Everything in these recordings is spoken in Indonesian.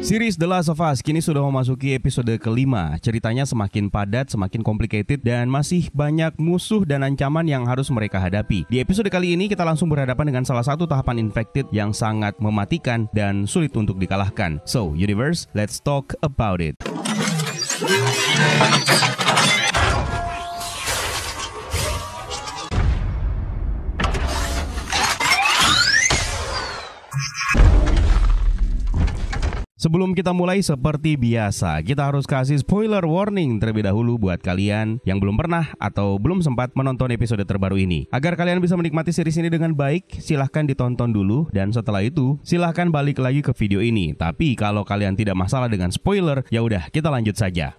Series The Last of Us kini sudah memasuki episode kelima. Ceritanya semakin padat, semakin complicated, dan masih banyak musuh dan ancaman yang harus mereka hadapi. Di episode kali ini kita langsung berhadapan dengan salah satu tahapan infected yang sangat mematikan dan sulit untuk dikalahkan. So, universe, let's talk about it. sebelum kita mulai seperti biasa, kita harus kasih spoiler warning terlebih dahulu buat kalian yang belum pernah atau belum sempat menonton episode terbaru ini. Agar kalian bisa menikmati series ini dengan baik, silahkan ditonton dulu dan setelah itu silahkan balik lagi ke video ini. Tapi kalau kalian tidak masalah dengan spoiler, ya udah kita lanjut saja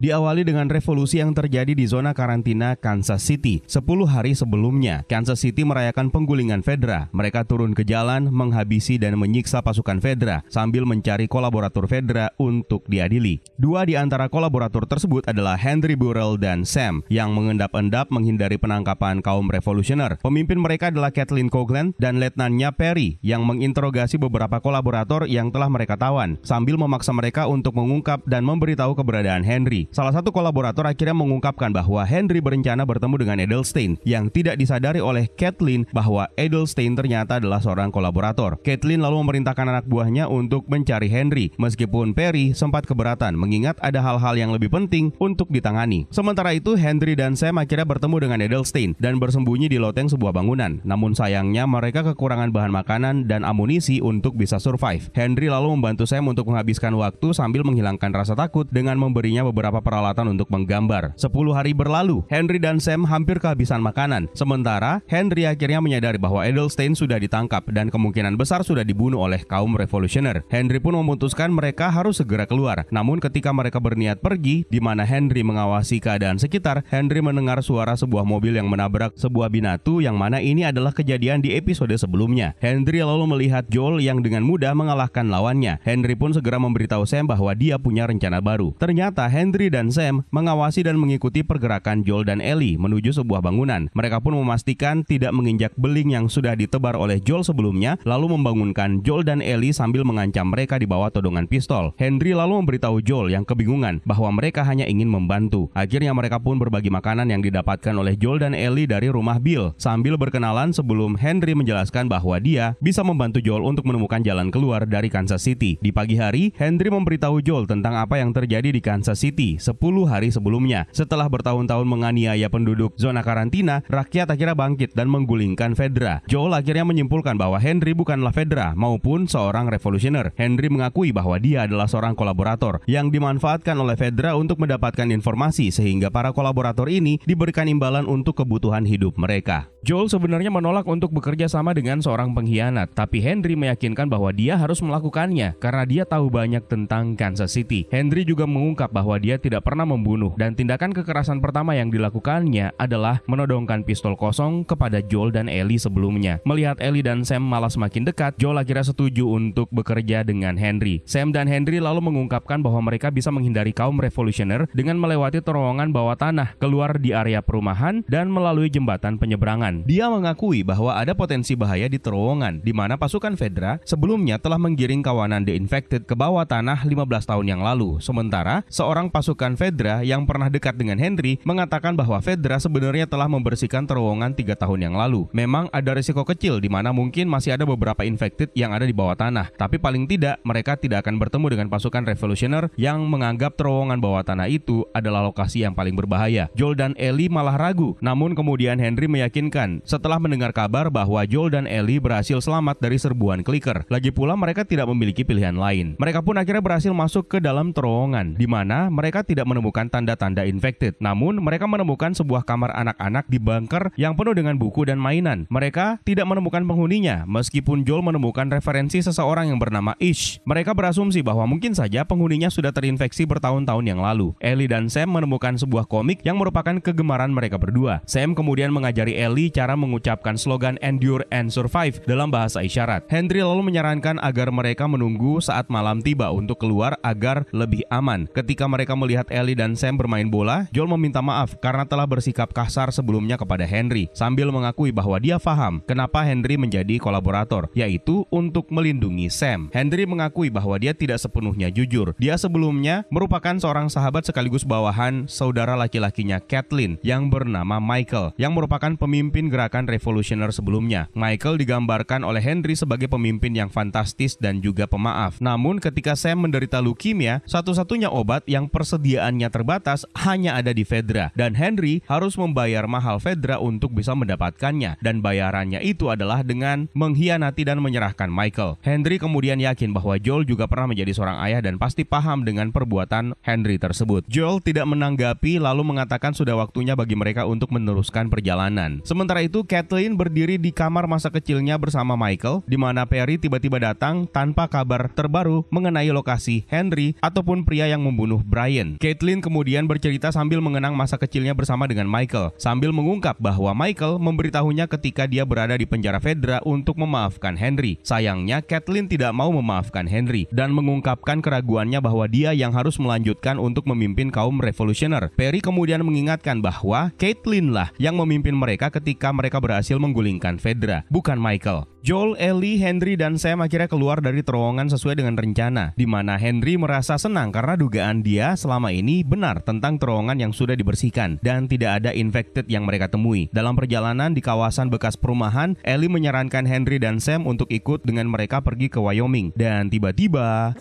diawali dengan revolusi yang terjadi di zona karantina Kansas City. 10 hari sebelumnya, Kansas City merayakan penggulingan Fedra. Mereka turun ke jalan, menghabisi dan menyiksa pasukan Fedra sambil mencari kolaborator Fedra untuk diadili. Dua di antara kolaborator tersebut adalah Henry Burrell dan Sam yang mengendap-endap menghindari penangkapan kaum revolusioner. Pemimpin mereka adalah Kathleen Coughlin dan letnannya Perry yang menginterogasi beberapa kolaborator yang telah mereka tawan sambil memaksa mereka untuk mengungkap dan memberitahu keberadaan Henry. Salah satu kolaborator akhirnya mengungkapkan bahwa Henry berencana bertemu dengan Edelstein yang tidak disadari oleh Kathleen bahwa Edelstein ternyata adalah seorang kolaborator. Kathleen lalu memerintahkan anak buahnya untuk mencari Henry meskipun Perry sempat keberatan mengingat ada hal-hal yang lebih penting untuk ditangani. Sementara itu Henry dan Sam akhirnya bertemu dengan Edelstein dan bersembunyi di loteng sebuah bangunan. Namun sayangnya mereka kekurangan bahan makanan dan amunisi untuk bisa survive. Henry lalu membantu Sam untuk menghabiskan waktu sambil menghilangkan rasa takut dengan memberinya beberapa peralatan untuk menggambar. 10 hari berlalu, Henry dan Sam hampir kehabisan makanan. Sementara, Henry akhirnya menyadari bahwa Edelstein sudah ditangkap dan kemungkinan besar sudah dibunuh oleh kaum revolusioner. Henry pun memutuskan mereka harus segera keluar. Namun ketika mereka berniat pergi, di mana Henry mengawasi keadaan sekitar, Henry mendengar suara sebuah mobil yang menabrak sebuah binatu yang mana ini adalah kejadian di episode sebelumnya. Henry lalu melihat Joel yang dengan mudah mengalahkan lawannya. Henry pun segera memberitahu Sam bahwa dia punya rencana baru. Ternyata Henry dan Sam mengawasi dan mengikuti pergerakan Joel dan Ellie menuju sebuah bangunan. Mereka pun memastikan tidak menginjak beling yang sudah ditebar oleh Joel sebelumnya, lalu membangunkan Joel dan Ellie sambil mengancam mereka di bawah todongan pistol. Henry lalu memberitahu Joel yang kebingungan bahwa mereka hanya ingin membantu. Akhirnya mereka pun berbagi makanan yang didapatkan oleh Joel dan Ellie dari rumah Bill sambil berkenalan sebelum Henry menjelaskan bahwa dia bisa membantu Joel untuk menemukan jalan keluar dari Kansas City. Di pagi hari, Henry memberitahu Joel tentang apa yang terjadi di Kansas City 10 hari sebelumnya. Setelah bertahun-tahun menganiaya penduduk zona karantina, rakyat akhirnya bangkit dan menggulingkan Fedra. Joel akhirnya menyimpulkan bahwa Henry bukanlah Fedra maupun seorang revolusioner. Henry mengakui bahwa dia adalah seorang kolaborator yang dimanfaatkan oleh Fedra untuk mendapatkan informasi sehingga para kolaborator ini diberikan imbalan untuk kebutuhan hidup mereka. Joel sebenarnya menolak untuk bekerja sama dengan seorang pengkhianat, tapi Henry meyakinkan bahwa dia harus melakukannya karena dia tahu banyak tentang Kansas City. Henry juga mengungkap bahwa dia tidak pernah membunuh dan tindakan kekerasan pertama yang dilakukannya adalah menodongkan pistol kosong kepada Joel dan Ellie sebelumnya. Melihat Ellie dan Sam malah semakin dekat, Joel akhirnya setuju untuk bekerja dengan Henry. Sam dan Henry lalu mengungkapkan bahwa mereka bisa menghindari kaum revolusioner dengan melewati terowongan bawah tanah keluar di area perumahan dan melalui jembatan penyeberangan. Dia mengakui bahwa ada potensi bahaya di terowongan di mana pasukan Fedra sebelumnya telah menggiring kawanan The Infected ke bawah tanah 15 tahun yang lalu. Sementara seorang pasukan pasukan Fedra yang pernah dekat dengan Henry mengatakan bahwa Fedra sebenarnya telah membersihkan terowongan tiga tahun yang lalu. Memang ada risiko kecil di mana mungkin masih ada beberapa infected yang ada di bawah tanah, tapi paling tidak mereka tidak akan bertemu dengan pasukan revolusioner yang menganggap terowongan bawah tanah itu adalah lokasi yang paling berbahaya. Joel dan Ellie malah ragu, namun kemudian Henry meyakinkan setelah mendengar kabar bahwa Joel dan Ellie berhasil selamat dari serbuan clicker. Lagi pula mereka tidak memiliki pilihan lain. Mereka pun akhirnya berhasil masuk ke dalam terowongan, di mana mereka mereka tidak menemukan tanda-tanda infected. Namun, mereka menemukan sebuah kamar anak-anak di bunker yang penuh dengan buku dan mainan. Mereka tidak menemukan penghuninya, meskipun Joel menemukan referensi seseorang yang bernama Ish. Mereka berasumsi bahwa mungkin saja penghuninya sudah terinfeksi bertahun-tahun yang lalu. Ellie dan Sam menemukan sebuah komik yang merupakan kegemaran mereka berdua. Sam kemudian mengajari Ellie cara mengucapkan slogan Endure and Survive dalam bahasa isyarat. Henry lalu menyarankan agar mereka menunggu saat malam tiba untuk keluar agar lebih aman. Ketika mereka melihat melihat Ellie dan Sam bermain bola, Joel meminta maaf karena telah bersikap kasar sebelumnya kepada Henry, sambil mengakui bahwa dia paham kenapa Henry menjadi kolaborator, yaitu untuk melindungi Sam. Henry mengakui bahwa dia tidak sepenuhnya jujur. Dia sebelumnya merupakan seorang sahabat sekaligus bawahan saudara laki-lakinya Kathleen yang bernama Michael, yang merupakan pemimpin gerakan revolusioner sebelumnya. Michael digambarkan oleh Henry sebagai pemimpin yang fantastis dan juga pemaaf. Namun ketika Sam menderita leukemia, satu-satunya obat yang persedia persediaannya terbatas hanya ada di Fedra dan Henry harus membayar mahal Fedra untuk bisa mendapatkannya dan bayarannya itu adalah dengan mengkhianati dan menyerahkan Michael. Henry kemudian yakin bahwa Joel juga pernah menjadi seorang ayah dan pasti paham dengan perbuatan Henry tersebut. Joel tidak menanggapi lalu mengatakan sudah waktunya bagi mereka untuk meneruskan perjalanan. Sementara itu Kathleen berdiri di kamar masa kecilnya bersama Michael di mana Perry tiba-tiba datang tanpa kabar terbaru mengenai lokasi Henry ataupun pria yang membunuh Brian. Hmm. Caitlin. kemudian bercerita sambil mengenang masa kecilnya bersama dengan Michael, sambil mengungkap bahwa Michael memberitahunya ketika dia berada di penjara Fedra untuk memaafkan Henry. Sayangnya, Caitlin tidak mau memaafkan Henry dan mengungkapkan keraguannya bahwa dia yang harus melanjutkan untuk memimpin kaum revolusioner. Perry kemudian mengingatkan bahwa Caitlin lah yang memimpin mereka ketika mereka berhasil menggulingkan Fedra, bukan Michael. Joel, Ellie, Henry, dan Sam akhirnya keluar dari terowongan sesuai dengan rencana, di mana Henry merasa senang karena dugaan dia selama ini benar tentang terowongan yang sudah dibersihkan dan tidak ada infected yang mereka temui. Dalam perjalanan di kawasan bekas perumahan, Ellie menyarankan Henry dan Sam untuk ikut dengan mereka pergi ke Wyoming, dan tiba-tiba...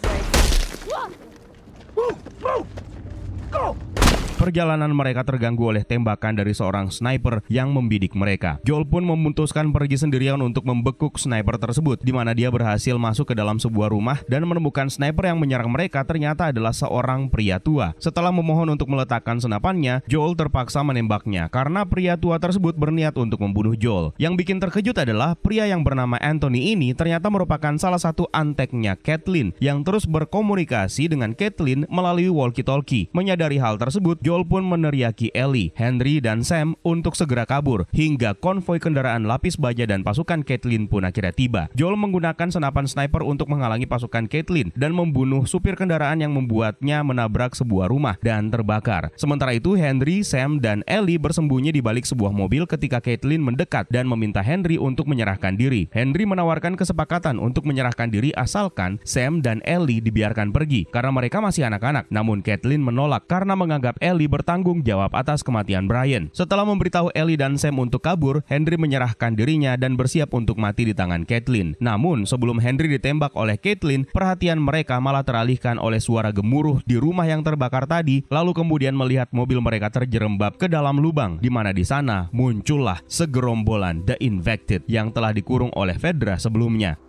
Perjalanan mereka terganggu oleh tembakan dari seorang sniper yang membidik mereka. Joel pun memutuskan pergi sendirian untuk membekuk sniper tersebut, di mana dia berhasil masuk ke dalam sebuah rumah dan menemukan sniper yang menyerang mereka ternyata adalah seorang pria tua. Setelah memohon untuk meletakkan senapannya, Joel terpaksa menembaknya karena pria tua tersebut berniat untuk membunuh Joel. Yang bikin terkejut adalah pria yang bernama Anthony ini ternyata merupakan salah satu anteknya Kathleen yang terus berkomunikasi dengan Kathleen melalui walkie-talkie. Menyadari hal tersebut, Joel Cole pun meneriaki Ellie, Henry, dan Sam untuk segera kabur hingga konvoi kendaraan lapis baja dan pasukan Caitlin pun akhirnya tiba. Joel menggunakan senapan sniper untuk menghalangi pasukan Caitlin dan membunuh supir kendaraan yang membuatnya menabrak sebuah rumah dan terbakar. Sementara itu Henry, Sam, dan Ellie bersembunyi di balik sebuah mobil ketika Caitlin mendekat dan meminta Henry untuk menyerahkan diri. Henry menawarkan kesepakatan untuk menyerahkan diri asalkan Sam dan Ellie dibiarkan pergi karena mereka masih anak-anak. Namun Caitlin menolak karena menganggap Ellie Ellie bertanggung jawab atas kematian Brian. Setelah memberitahu Ellie dan Sam untuk kabur, Henry menyerahkan dirinya dan bersiap untuk mati di tangan Caitlin. Namun, sebelum Henry ditembak oleh Caitlin, perhatian mereka malah teralihkan oleh suara gemuruh di rumah yang terbakar tadi, lalu kemudian melihat mobil mereka terjerembab ke dalam lubang, di mana di sana muncullah segerombolan The Infected yang telah dikurung oleh Fedra sebelumnya.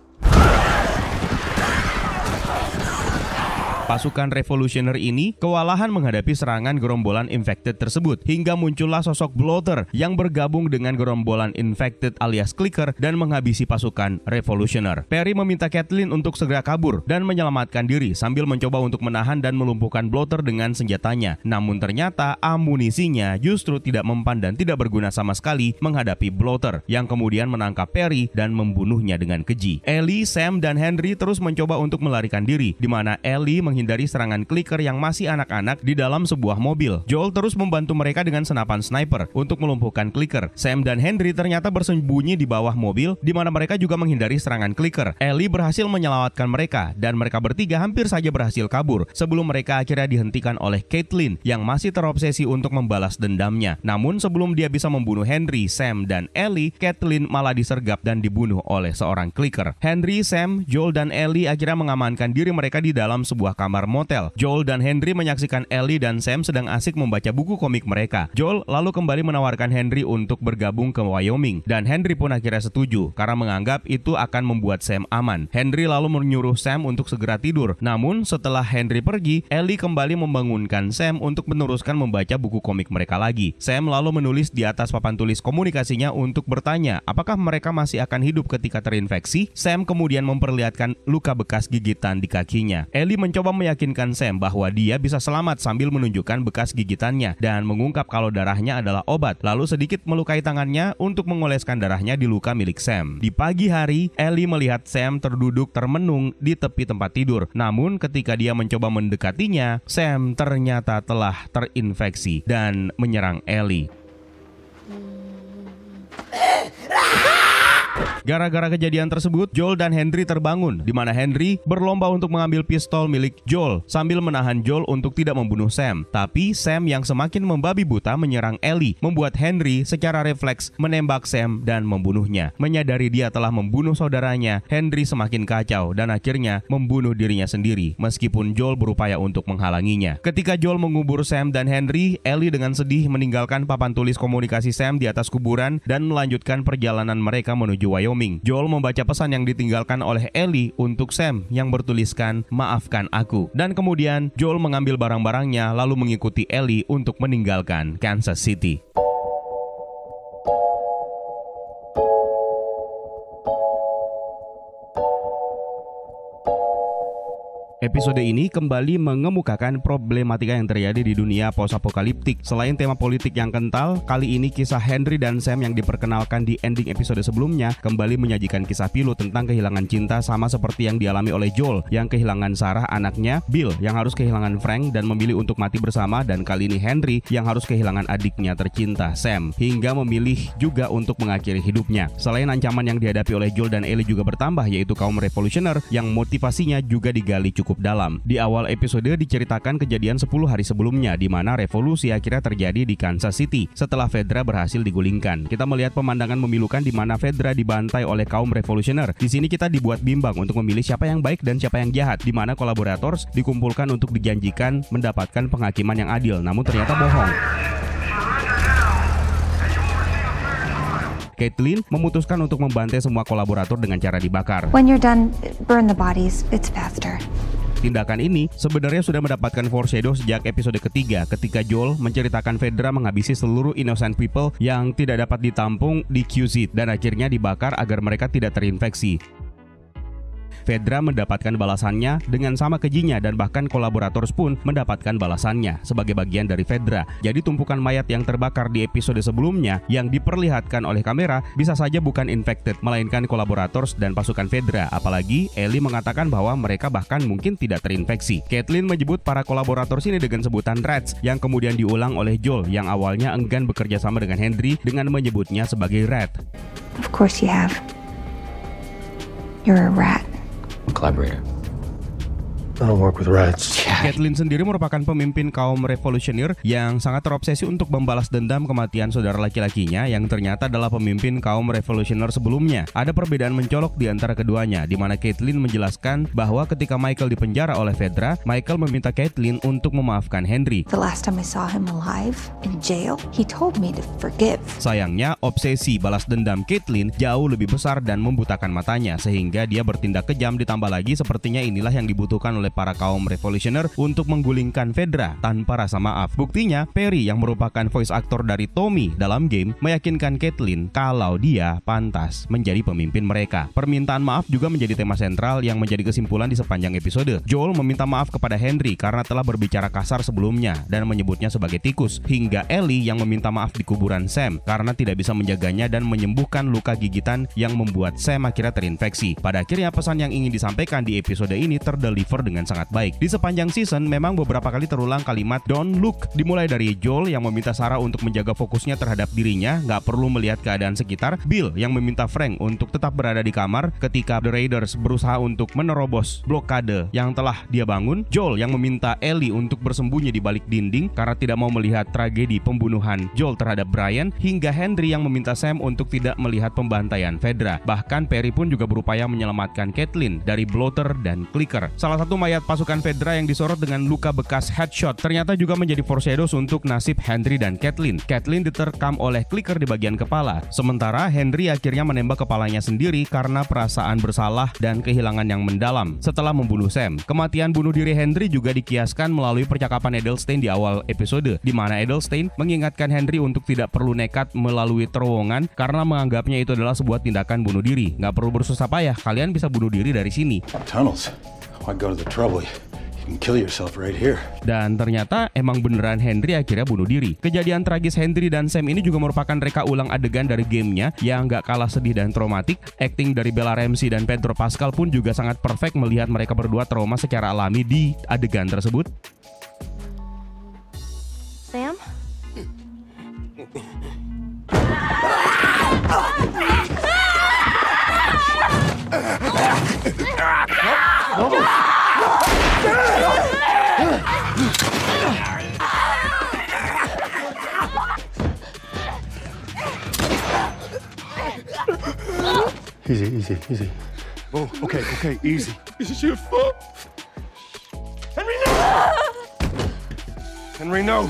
Pasukan revolusioner ini kewalahan menghadapi serangan gerombolan infected tersebut hingga muncullah sosok bloater yang bergabung dengan gerombolan infected alias clicker dan menghabisi pasukan revolusioner. Perry meminta Kathleen untuk segera kabur dan menyelamatkan diri sambil mencoba untuk menahan dan melumpuhkan bloater dengan senjatanya. Namun ternyata amunisinya justru tidak mempan dan tidak berguna sama sekali menghadapi bloater yang kemudian menangkap Perry dan membunuhnya dengan keji. Ellie, Sam, dan Henry terus mencoba untuk melarikan diri di mana Ellie menghilang menghindari serangan clicker yang masih anak-anak di dalam sebuah mobil. Joel terus membantu mereka dengan senapan sniper untuk melumpuhkan clicker. Sam dan Henry ternyata bersembunyi di bawah mobil, di mana mereka juga menghindari serangan clicker. Ellie berhasil menyelamatkan mereka, dan mereka bertiga hampir saja berhasil kabur sebelum mereka akhirnya dihentikan oleh Caitlin yang masih terobsesi untuk membalas dendamnya. Namun sebelum dia bisa membunuh Henry, Sam, dan Ellie, Caitlin malah disergap dan dibunuh oleh seorang clicker. Henry, Sam, Joel, dan Ellie akhirnya mengamankan diri mereka di dalam sebuah kamar kamar motel. Joel dan Henry menyaksikan Ellie dan Sam sedang asik membaca buku komik mereka. Joel lalu kembali menawarkan Henry untuk bergabung ke Wyoming dan Henry pun akhirnya setuju karena menganggap itu akan membuat Sam aman. Henry lalu menyuruh Sam untuk segera tidur. Namun setelah Henry pergi, Ellie kembali membangunkan Sam untuk meneruskan membaca buku komik mereka lagi. Sam lalu menulis di atas papan tulis komunikasinya untuk bertanya apakah mereka masih akan hidup ketika terinfeksi. Sam kemudian memperlihatkan luka bekas gigitan di kakinya. Ellie mencoba meyakinkan Sam bahwa dia bisa selamat sambil menunjukkan bekas gigitannya dan mengungkap kalau darahnya adalah obat, lalu sedikit melukai tangannya untuk mengoleskan darahnya di luka milik Sam. Di pagi hari, Ellie melihat Sam terduduk termenung di tepi tempat tidur. Namun ketika dia mencoba mendekatinya, Sam ternyata telah terinfeksi dan menyerang Ellie. Gara-gara kejadian tersebut, Joel dan Henry terbangun, di mana Henry berlomba untuk mengambil pistol milik Joel sambil menahan Joel untuk tidak membunuh Sam. Tapi Sam yang semakin membabi buta menyerang Ellie, membuat Henry secara refleks menembak Sam dan membunuhnya. Menyadari dia telah membunuh saudaranya, Henry semakin kacau dan akhirnya membunuh dirinya sendiri, meskipun Joel berupaya untuk menghalanginya. Ketika Joel mengubur Sam dan Henry, Ellie dengan sedih meninggalkan papan tulis komunikasi Sam di atas kuburan dan melanjutkan perjalanan mereka menuju Wyoming. Joel membaca pesan yang ditinggalkan oleh Ellie untuk Sam yang bertuliskan maafkan aku. Dan kemudian Joel mengambil barang-barangnya lalu mengikuti Ellie untuk meninggalkan Kansas City. Episode ini kembali mengemukakan problematika yang terjadi di dunia post-apokaliptik. Selain tema politik yang kental, kali ini kisah Henry dan Sam yang diperkenalkan di ending episode sebelumnya kembali menyajikan kisah pilu tentang kehilangan cinta sama seperti yang dialami oleh Joel yang kehilangan Sarah anaknya, Bill yang harus kehilangan Frank dan memilih untuk mati bersama dan kali ini Henry yang harus kehilangan adiknya tercinta Sam hingga memilih juga untuk mengakhiri hidupnya. Selain ancaman yang dihadapi oleh Joel dan Ellie juga bertambah yaitu kaum revolusioner yang motivasinya juga digali cukup dalam. Di awal episode diceritakan kejadian 10 hari sebelumnya di mana revolusi akhirnya terjadi di Kansas City setelah Fedra berhasil digulingkan. Kita melihat pemandangan memilukan di mana Fedra dibantai oleh kaum revolusioner. Di sini kita dibuat bimbang untuk memilih siapa yang baik dan siapa yang jahat di mana kolaborator dikumpulkan untuk dijanjikan mendapatkan penghakiman yang adil namun ternyata bohong. Caitlin memutuskan untuk membantai semua kolaborator dengan cara dibakar. When you're done, burn the bodies. It's faster. Tindakan ini sebenarnya sudah mendapatkan foreshadow sejak episode ketiga ketika Joel menceritakan Fedra menghabisi seluruh innocent people yang tidak dapat ditampung di QZ dan akhirnya dibakar agar mereka tidak terinfeksi. Fedra mendapatkan balasannya dengan sama kejinya dan bahkan kolaborator pun mendapatkan balasannya sebagai bagian dari Fedra. Jadi tumpukan mayat yang terbakar di episode sebelumnya yang diperlihatkan oleh kamera bisa saja bukan infected, melainkan kolaborator dan pasukan Fedra. Apalagi Ellie mengatakan bahwa mereka bahkan mungkin tidak terinfeksi. Caitlin menyebut para kolaborators sini dengan sebutan Rats yang kemudian diulang oleh Joel yang awalnya enggan bekerja sama dengan Henry dengan menyebutnya sebagai Rat. Of course you have. You're a rat. collaborator. I don't work with rats. Caitlin sendiri merupakan pemimpin kaum revolusioner yang sangat terobsesi untuk membalas dendam kematian saudara laki-lakinya yang ternyata adalah pemimpin kaum revolusioner sebelumnya. Ada perbedaan mencolok di antara keduanya, di mana Caitlin menjelaskan bahwa ketika Michael dipenjara oleh Fedra, Michael meminta Caitlin untuk memaafkan Henry. Sayangnya, obsesi balas dendam Caitlin jauh lebih besar dan membutakan matanya sehingga dia bertindak kejam ditambah lagi sepertinya inilah yang dibutuhkan oleh para kaum revolusioner untuk menggulingkan Fedra tanpa rasa maaf. Buktinya, Perry yang merupakan voice actor dari Tommy dalam game meyakinkan Caitlyn kalau dia pantas menjadi pemimpin mereka. Permintaan maaf juga menjadi tema sentral yang menjadi kesimpulan di sepanjang episode. Joel meminta maaf kepada Henry karena telah berbicara kasar sebelumnya dan menyebutnya sebagai tikus, hingga Ellie yang meminta maaf di kuburan Sam karena tidak bisa menjaganya dan menyembuhkan luka gigitan yang membuat Sam akhirnya terinfeksi. Pada akhirnya pesan yang ingin disampaikan di episode ini terdeliver dengan sangat baik. Di sepanjang season memang beberapa kali terulang kalimat don't look. Dimulai dari Joel yang meminta Sarah untuk menjaga fokusnya terhadap dirinya, nggak perlu melihat keadaan sekitar. Bill yang meminta Frank untuk tetap berada di kamar ketika The Raiders berusaha untuk menerobos blokade yang telah dia bangun. Joel yang meminta Ellie untuk bersembunyi di balik dinding karena tidak mau melihat tragedi pembunuhan Joel terhadap Brian hingga Henry yang meminta Sam untuk tidak melihat pembantaian Fedra. Bahkan Perry pun juga berupaya menyelamatkan Caitlin dari bloater dan clicker. Salah satu mayat pasukan Fedra yang disorot disorot dengan luka bekas headshot ternyata juga menjadi foreshadows untuk nasib Henry dan Kathleen. Kathleen diterkam oleh clicker di bagian kepala, sementara Henry akhirnya menembak kepalanya sendiri karena perasaan bersalah dan kehilangan yang mendalam setelah membunuh Sam. Kematian bunuh diri Henry juga dikiaskan melalui percakapan Edelstein di awal episode, di mana Edelstein mengingatkan Henry untuk tidak perlu nekat melalui terowongan karena menganggapnya itu adalah sebuah tindakan bunuh diri. Nggak perlu bersusah payah, kalian bisa bunuh diri dari sini. Tunnels. Why go to the trouble? Dan ternyata emang beneran Henry akhirnya bunuh diri. Kejadian tragis Henry dan Sam ini juga merupakan reka ulang adegan dari gamenya yang gak kalah sedih dan traumatik. Acting dari Bella Ramsey dan Pedro Pascal pun juga sangat perfect melihat mereka berdua trauma secara alami di adegan tersebut. Easy, easy, easy. Oh, okay, okay, easy. This is your fault. Henry, no! Henry, no!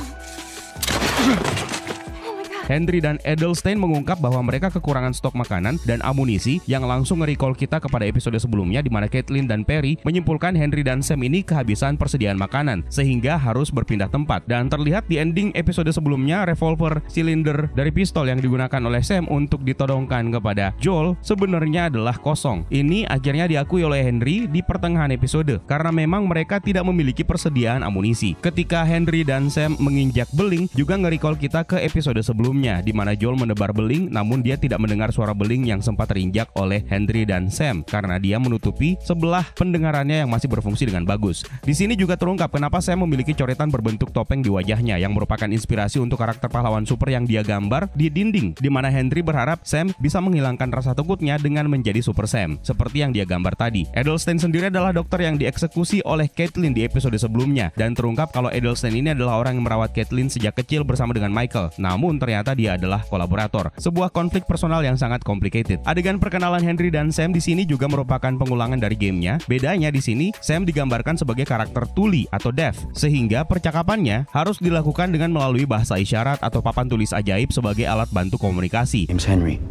Henry dan Edelstein mengungkap bahwa mereka kekurangan stok makanan dan amunisi yang langsung nge-recall kita kepada episode sebelumnya di mana Caitlin dan Perry menyimpulkan Henry dan Sam ini kehabisan persediaan makanan sehingga harus berpindah tempat. Dan terlihat di ending episode sebelumnya revolver silinder dari pistol yang digunakan oleh Sam untuk ditodongkan kepada Joel sebenarnya adalah kosong. Ini akhirnya diakui oleh Henry di pertengahan episode karena memang mereka tidak memiliki persediaan amunisi. Ketika Henry dan Sam menginjak beling juga nge-recall kita ke episode sebelumnya sebelumnya di mana Joel menebar beling namun dia tidak mendengar suara beling yang sempat terinjak oleh Henry dan Sam karena dia menutupi sebelah pendengarannya yang masih berfungsi dengan bagus. Di sini juga terungkap kenapa Sam memiliki coretan berbentuk topeng di wajahnya yang merupakan inspirasi untuk karakter pahlawan super yang dia gambar di dinding di mana Henry berharap Sam bisa menghilangkan rasa takutnya dengan menjadi Super Sam seperti yang dia gambar tadi. Edelstein sendiri adalah dokter yang dieksekusi oleh Caitlin di episode sebelumnya dan terungkap kalau Edelstein ini adalah orang yang merawat Caitlin sejak kecil bersama dengan Michael. Namun ternyata ternyata dia adalah kolaborator. Sebuah konflik personal yang sangat complicated. Adegan perkenalan Henry dan Sam di sini juga merupakan pengulangan dari gamenya. Bedanya di sini, Sam digambarkan sebagai karakter tuli atau deaf, sehingga percakapannya harus dilakukan dengan melalui bahasa isyarat atau papan tulis ajaib sebagai alat bantu komunikasi. Name's Henry.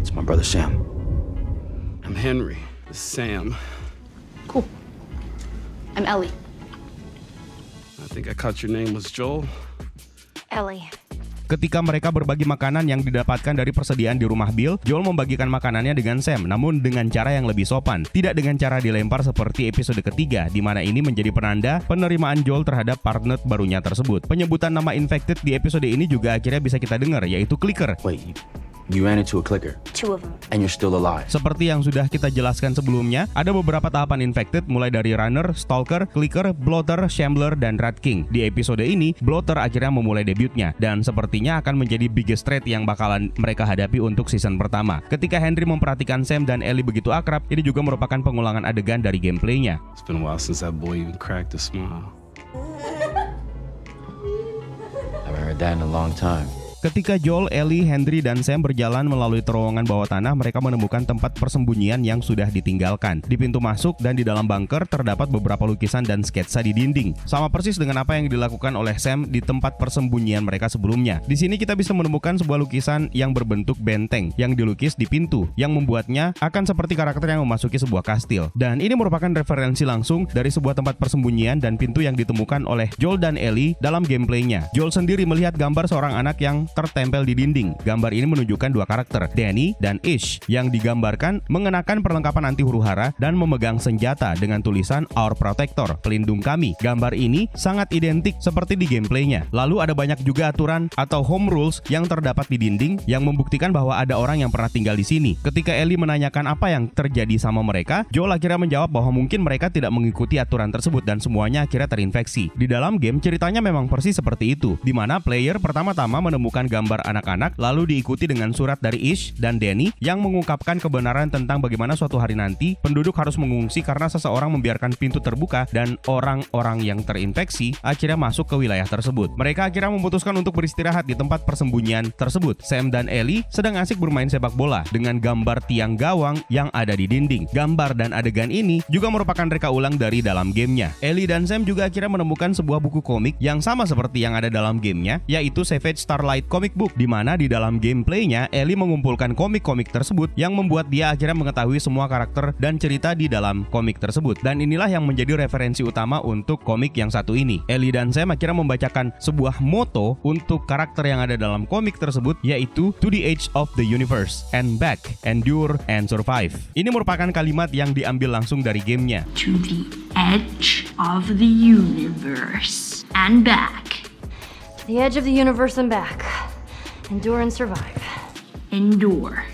It's my brother Sam. I'm Henry. Sam. Cool. I'm Ellie. I think I caught your name was Joel. Ellie. Ketika mereka berbagi makanan yang didapatkan dari persediaan di rumah Bill, Joel membagikan makanannya dengan Sam, namun dengan cara yang lebih sopan, tidak dengan cara dilempar seperti episode ketiga, di mana ini menjadi penanda penerimaan Joel terhadap partner barunya tersebut. Penyebutan nama infected di episode ini juga akhirnya bisa kita dengar, yaitu Clicker. Wait. You ran into a clicker. Two of them. And you're still alive. Seperti yang sudah kita jelaskan sebelumnya, ada beberapa tahapan infected mulai dari runner, stalker, clicker, bloater, shambler, dan rat king. Di episode ini, bloater akhirnya memulai debutnya dan sepertinya akan menjadi biggest threat yang bakalan mereka hadapi untuk season pertama. Ketika Henry memperhatikan Sam dan Ellie begitu akrab, ini juga merupakan pengulangan adegan dari gameplaynya. It's heard that in a long time. Ketika Joel, Ellie, Henry, dan Sam berjalan melalui terowongan bawah tanah, mereka menemukan tempat persembunyian yang sudah ditinggalkan. Di pintu masuk dan di dalam bunker terdapat beberapa lukisan dan sketsa di dinding. Sama persis dengan apa yang dilakukan oleh Sam di tempat persembunyian mereka sebelumnya. Di sini kita bisa menemukan sebuah lukisan yang berbentuk benteng yang dilukis di pintu, yang membuatnya akan seperti karakter yang memasuki sebuah kastil. Dan ini merupakan referensi langsung dari sebuah tempat persembunyian dan pintu yang ditemukan oleh Joel dan Ellie dalam gameplaynya. Joel sendiri melihat gambar seorang anak yang tertempel di dinding. Gambar ini menunjukkan dua karakter, Danny dan Ish, yang digambarkan mengenakan perlengkapan anti huru hara dan memegang senjata dengan tulisan Our Protector, pelindung kami. Gambar ini sangat identik seperti di gameplaynya. Lalu ada banyak juga aturan atau home rules yang terdapat di dinding yang membuktikan bahwa ada orang yang pernah tinggal di sini. Ketika Ellie menanyakan apa yang terjadi sama mereka, Joel akhirnya menjawab bahwa mungkin mereka tidak mengikuti aturan tersebut dan semuanya akhirnya terinfeksi. Di dalam game, ceritanya memang persis seperti itu, di mana player pertama-tama menemukan dengan gambar anak-anak, lalu diikuti dengan surat dari Ish dan Denny yang mengungkapkan kebenaran tentang bagaimana suatu hari nanti penduduk harus mengungsi karena seseorang membiarkan pintu terbuka dan orang-orang yang terinfeksi akhirnya masuk ke wilayah tersebut. Mereka akhirnya memutuskan untuk beristirahat di tempat persembunyian tersebut. Sam dan Ellie sedang asik bermain sepak bola dengan gambar tiang gawang yang ada di dinding. Gambar dan adegan ini juga merupakan reka ulang dari dalam gamenya. Ellie dan Sam juga akhirnya menemukan sebuah buku komik yang sama seperti yang ada dalam gamenya, yaitu Savage Starlight komik comic book di mana di dalam gameplaynya Ellie mengumpulkan komik-komik tersebut yang membuat dia akhirnya mengetahui semua karakter dan cerita di dalam komik tersebut dan inilah yang menjadi referensi utama untuk komik yang satu ini. Ellie dan Sam akhirnya membacakan sebuah moto untuk karakter yang ada dalam komik tersebut yaitu to the edge of the universe and back, endure and survive. Ini merupakan kalimat yang diambil langsung dari gamenya. To the edge of the universe and back The edge of the universe and back. Endure and survive. Endure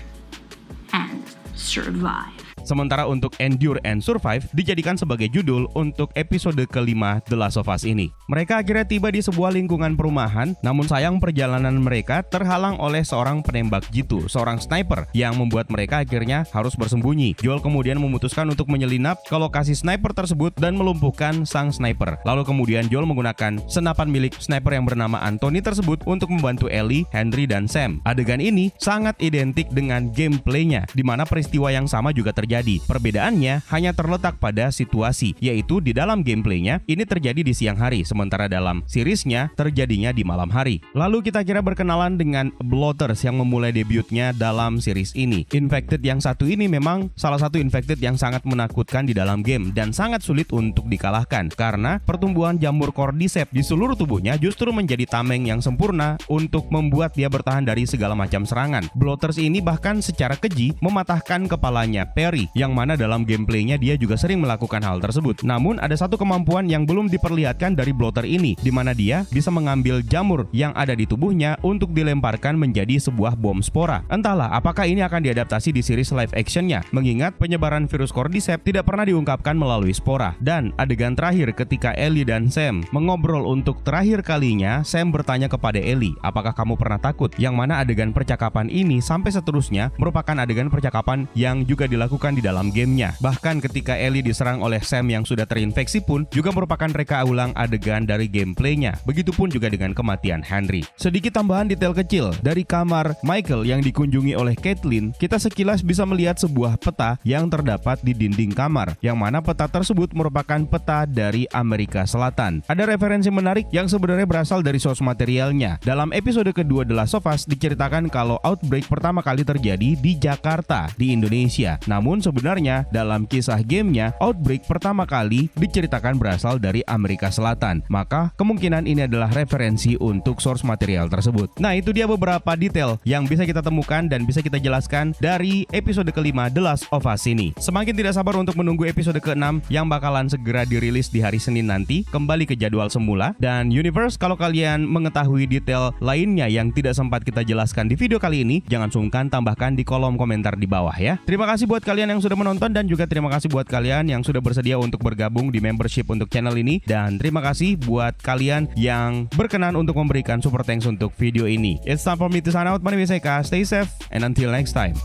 and survive. Sementara untuk Endure and Survive dijadikan sebagai judul untuk episode kelima The Last of Us ini. Mereka akhirnya tiba di sebuah lingkungan perumahan, namun sayang perjalanan mereka terhalang oleh seorang penembak jitu, seorang sniper yang membuat mereka akhirnya harus bersembunyi. Joel kemudian memutuskan untuk menyelinap ke lokasi sniper tersebut dan melumpuhkan sang sniper. Lalu kemudian Joel menggunakan senapan milik sniper yang bernama Anthony tersebut untuk membantu Ellie, Henry, dan Sam. Adegan ini sangat identik dengan gameplaynya, di mana peristiwa yang sama juga terjadi terjadi. Perbedaannya hanya terletak pada situasi, yaitu di dalam gameplaynya ini terjadi di siang hari, sementara dalam seriesnya terjadinya di malam hari. Lalu kita kira berkenalan dengan Blotters yang memulai debutnya dalam series ini. Infected yang satu ini memang salah satu infected yang sangat menakutkan di dalam game dan sangat sulit untuk dikalahkan karena pertumbuhan jamur cordyceps di seluruh tubuhnya justru menjadi tameng yang sempurna untuk membuat dia bertahan dari segala macam serangan. Blotters ini bahkan secara keji mematahkan kepalanya Perry yang mana dalam gameplaynya dia juga sering melakukan hal tersebut. Namun ada satu kemampuan yang belum diperlihatkan dari bloater ini, di mana dia bisa mengambil jamur yang ada di tubuhnya untuk dilemparkan menjadi sebuah bom spora. Entahlah, apakah ini akan diadaptasi di series live actionnya, mengingat penyebaran virus Cordyceps tidak pernah diungkapkan melalui spora. Dan adegan terakhir ketika Ellie dan Sam mengobrol untuk terakhir kalinya, Sam bertanya kepada Ellie, apakah kamu pernah takut? Yang mana adegan percakapan ini sampai seterusnya merupakan adegan percakapan yang juga dilakukan di dalam gamenya. Bahkan ketika Ellie diserang oleh Sam yang sudah terinfeksi pun juga merupakan reka ulang adegan dari gameplaynya. Begitupun juga dengan kematian Henry. Sedikit tambahan detail kecil, dari kamar Michael yang dikunjungi oleh Caitlin, kita sekilas bisa melihat sebuah peta yang terdapat di dinding kamar, yang mana peta tersebut merupakan peta dari Amerika Selatan. Ada referensi menarik yang sebenarnya berasal dari source materialnya. Dalam episode kedua The Last of Us diceritakan kalau outbreak pertama kali terjadi di Jakarta, di Indonesia. Namun sebenarnya dalam kisah gamenya, outbreak pertama kali diceritakan berasal dari Amerika Selatan. Maka kemungkinan ini adalah referensi untuk source material tersebut. Nah itu dia beberapa detail yang bisa kita temukan dan bisa kita jelaskan dari episode kelima The Last of Us ini. Semakin tidak sabar untuk menunggu episode ke-6 yang bakalan segera dirilis di hari Senin nanti, kembali ke jadwal semula. Dan Universe, kalau kalian mengetahui detail lainnya yang tidak sempat kita jelaskan di video kali ini, jangan sungkan tambahkan di kolom komentar di bawah ya. Terima kasih buat kalian yang yang sudah menonton dan juga terima kasih buat kalian yang sudah bersedia untuk bergabung di membership untuk channel ini dan terima kasih buat kalian yang berkenan untuk memberikan super thanks untuk video ini. It's time for me to sign out. My name is Eka. Stay safe and until next time.